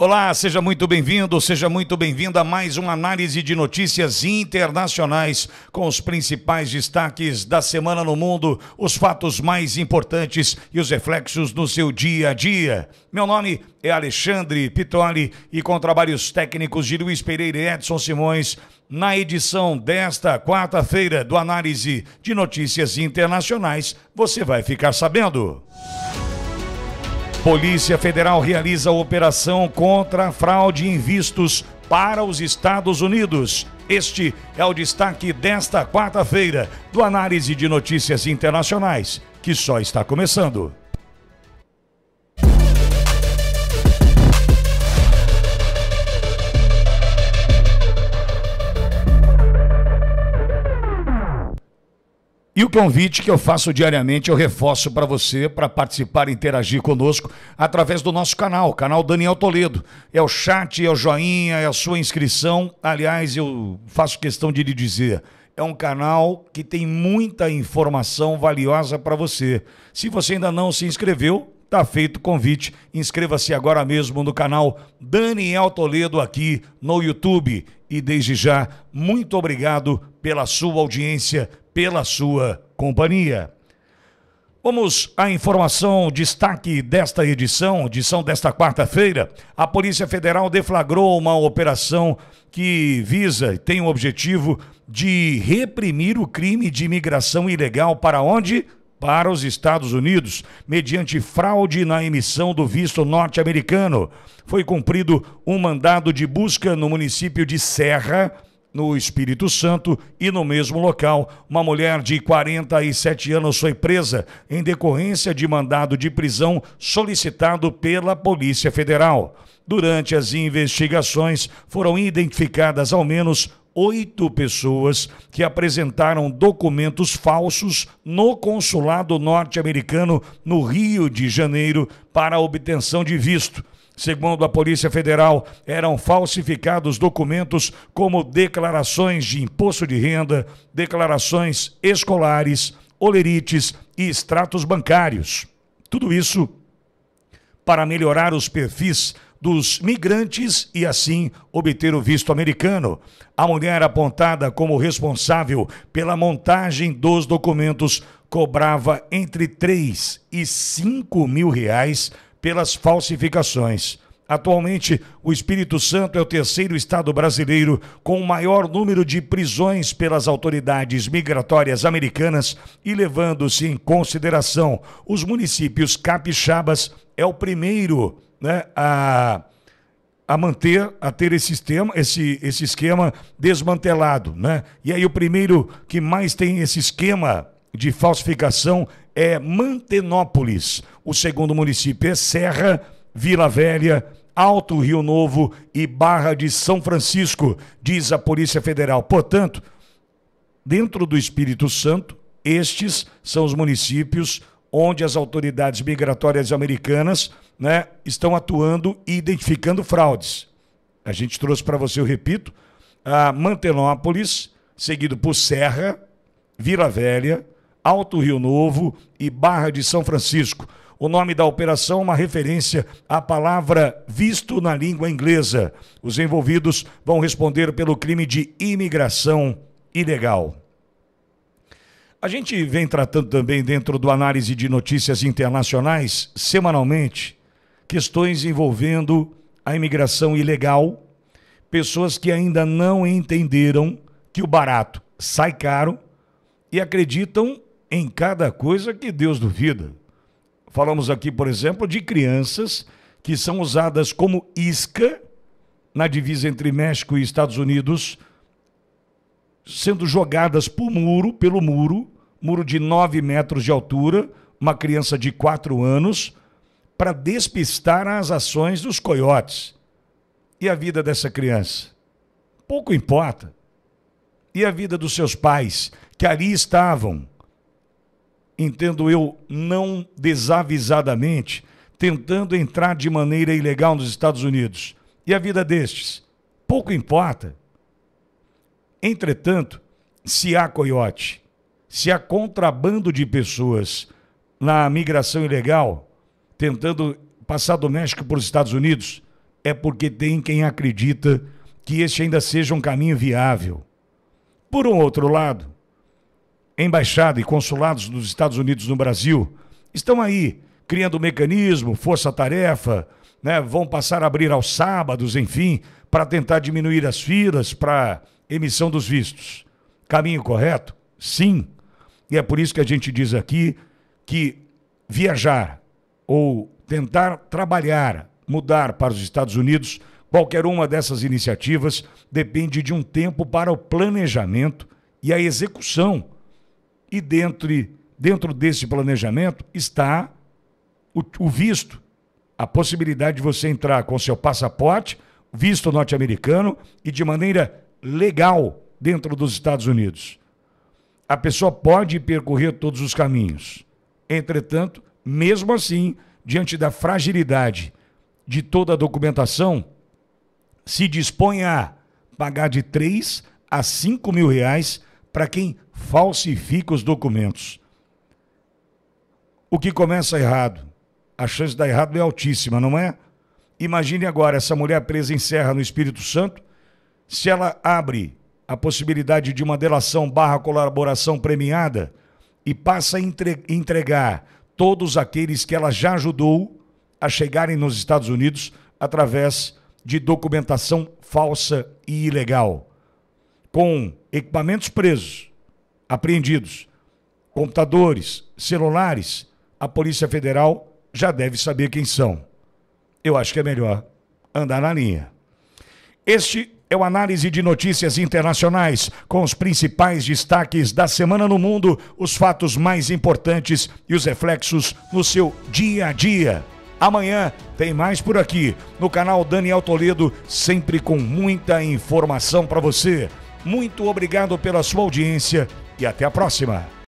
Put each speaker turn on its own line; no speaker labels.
Olá, seja muito bem-vindo, seja muito bem-vinda a mais uma análise de notícias internacionais com os principais destaques da semana no mundo, os fatos mais importantes e os reflexos no seu dia a dia. Meu nome é Alexandre Pitoli e com trabalhos técnicos de Luiz Pereira e Edson Simões, na edição desta quarta-feira do Análise de Notícias Internacionais, você vai ficar sabendo. Música Polícia Federal realiza operação contra fraude em vistos para os Estados Unidos. Este é o destaque desta quarta-feira do Análise de Notícias Internacionais, que só está começando. E o convite que eu faço diariamente, eu reforço para você, para participar e interagir conosco através do nosso canal, canal Daniel Toledo. É o chat, é o joinha, é a sua inscrição. Aliás, eu faço questão de lhe dizer, é um canal que tem muita informação valiosa para você. Se você ainda não se inscreveu, Tá feito o convite. Inscreva-se agora mesmo no canal Daniel Toledo aqui no YouTube. E desde já, muito obrigado pela sua audiência, pela sua companhia. Vamos à informação destaque desta edição, edição desta quarta-feira. A Polícia Federal deflagrou uma operação que visa e tem o objetivo de reprimir o crime de imigração ilegal para onde? Para os Estados Unidos, mediante fraude na emissão do visto norte-americano. Foi cumprido um mandado de busca no município de Serra, no Espírito Santo e no mesmo local, uma mulher de 47 anos foi presa em decorrência de mandado de prisão solicitado pela Polícia Federal. Durante as investigações, foram identificadas ao menos oito pessoas que apresentaram documentos falsos no consulado norte-americano no Rio de Janeiro para obtenção de visto Segundo a Polícia Federal, eram falsificados documentos como declarações de imposto de renda, declarações escolares, olerites e extratos bancários. Tudo isso para melhorar os perfis dos migrantes e assim obter o visto americano. A mulher apontada como responsável pela montagem dos documentos cobrava entre 3 e 5 mil reais pelas falsificações. Atualmente, o Espírito Santo é o terceiro estado brasileiro com o maior número de prisões pelas autoridades migratórias americanas e, levando-se em consideração os municípios capixabas, é o primeiro né, a, a manter, a ter esse sistema, esse, esse esquema desmantelado. Né? E aí, o primeiro que mais tem esse esquema de falsificação é Mantenópolis. O segundo município é Serra, Vila Velha, Alto Rio Novo e Barra de São Francisco, diz a Polícia Federal. Portanto, dentro do Espírito Santo, estes são os municípios onde as autoridades migratórias americanas né, estão atuando e identificando fraudes. A gente trouxe para você, eu repito, a Mantenópolis, seguido por Serra, Vila Velha, Alto Rio Novo e Barra de São Francisco. O nome da operação é uma referência à palavra visto na língua inglesa. Os envolvidos vão responder pelo crime de imigração ilegal. A gente vem tratando também, dentro do análise de notícias internacionais, semanalmente, questões envolvendo a imigração ilegal, pessoas que ainda não entenderam que o barato sai caro e acreditam em cada coisa que Deus duvida. Falamos aqui, por exemplo, de crianças que são usadas como isca na divisa entre México e Estados Unidos, sendo jogadas por muro, pelo muro, muro de 9 metros de altura, uma criança de 4 anos, para despistar as ações dos coiotes. E a vida dessa criança? Pouco importa. E a vida dos seus pais, que ali estavam entendo eu, não desavisadamente, tentando entrar de maneira ilegal nos Estados Unidos. E a vida destes? Pouco importa. Entretanto, se há coiote, se há contrabando de pessoas na migração ilegal, tentando passar do México para os Estados Unidos, é porque tem quem acredita que este ainda seja um caminho viável. Por um outro lado, embaixada e consulados dos Estados Unidos no Brasil estão aí criando mecanismo, força-tarefa, né? vão passar a abrir aos sábados, enfim, para tentar diminuir as filas para emissão dos vistos. Caminho correto? Sim. E é por isso que a gente diz aqui que viajar ou tentar trabalhar, mudar para os Estados Unidos, qualquer uma dessas iniciativas depende de um tempo para o planejamento e a execução e dentro, dentro desse planejamento está o, o visto, a possibilidade de você entrar com seu passaporte, visto norte-americano e de maneira legal dentro dos Estados Unidos. A pessoa pode percorrer todos os caminhos. Entretanto, mesmo assim, diante da fragilidade de toda a documentação, se dispõe a pagar de 3 a 5 mil reais para quem falsifica os documentos. O que começa errado, a chance de dar errado é altíssima, não é? Imagine agora essa mulher presa em Serra, no Espírito Santo, se ela abre a possibilidade de uma delação barra colaboração premiada e passa a entregar todos aqueles que ela já ajudou a chegarem nos Estados Unidos através de documentação falsa e ilegal com equipamentos presos, apreendidos, computadores, celulares, a Polícia Federal já deve saber quem são. Eu acho que é melhor andar na linha. Este é o análise de notícias internacionais, com os principais destaques da semana no mundo, os fatos mais importantes e os reflexos no seu dia a dia. Amanhã tem mais por aqui, no canal Daniel Toledo, sempre com muita informação para você. Muito obrigado pela sua audiência e até a próxima.